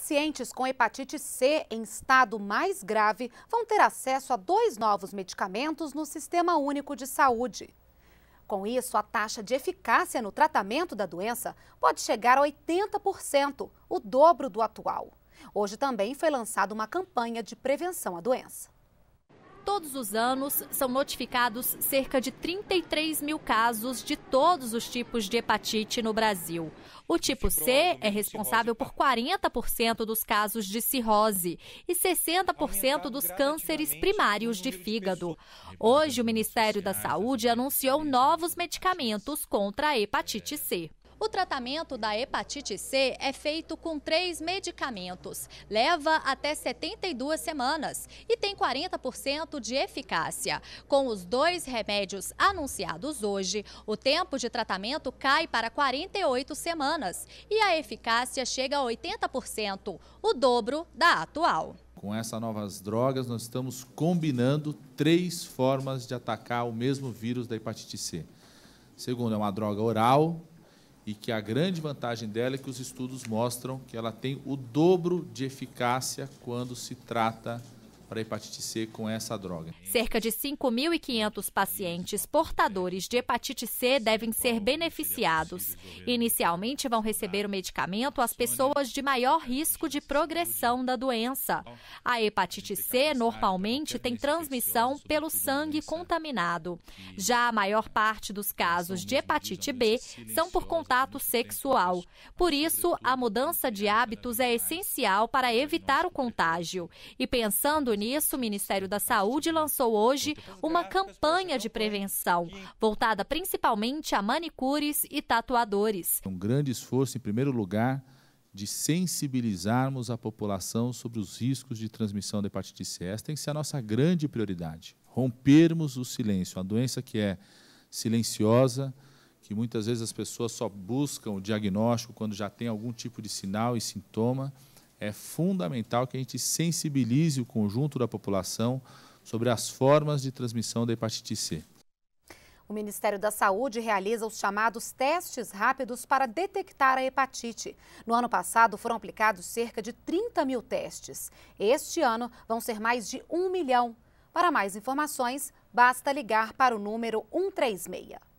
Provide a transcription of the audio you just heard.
Pacientes com hepatite C em estado mais grave vão ter acesso a dois novos medicamentos no Sistema Único de Saúde. Com isso, a taxa de eficácia no tratamento da doença pode chegar a 80%, o dobro do atual. Hoje também foi lançada uma campanha de prevenção à doença todos os anos são notificados cerca de 33 mil casos de todos os tipos de hepatite no Brasil. O tipo C é responsável por 40% dos casos de cirrose e 60% dos cânceres primários de fígado. Hoje, o Ministério da Saúde anunciou novos medicamentos contra a hepatite C. O tratamento da hepatite C é feito com três medicamentos, leva até 72 semanas e tem 40% de eficácia. Com os dois remédios anunciados hoje, o tempo de tratamento cai para 48 semanas e a eficácia chega a 80%, o dobro da atual. Com essas novas drogas, nós estamos combinando três formas de atacar o mesmo vírus da hepatite C. Segundo, é uma droga oral, e que a grande vantagem dela é que os estudos mostram que ela tem o dobro de eficácia quando se trata de para hepatite C com essa droga. Cerca de 5.500 pacientes portadores de hepatite C devem ser beneficiados. Inicialmente vão receber o medicamento as pessoas de maior risco de progressão da doença. A hepatite C normalmente tem transmissão pelo sangue contaminado. Já a maior parte dos casos de hepatite B são por contato sexual. Por isso, a mudança de hábitos é essencial para evitar o contágio. E pensando nisso, o Ministério da Saúde lançou hoje uma campanha de prevenção, voltada principalmente a manicures e tatuadores. Um grande esforço, em primeiro lugar, de sensibilizarmos a população sobre os riscos de transmissão da hepatite C. Essa tem que ser a nossa grande prioridade. Rompermos o silêncio, uma doença que é silenciosa, que muitas vezes as pessoas só buscam o diagnóstico quando já tem algum tipo de sinal e sintoma é fundamental que a gente sensibilize o conjunto da população sobre as formas de transmissão da hepatite C. O Ministério da Saúde realiza os chamados testes rápidos para detectar a hepatite. No ano passado foram aplicados cerca de 30 mil testes. Este ano vão ser mais de 1 milhão. Para mais informações, basta ligar para o número 136.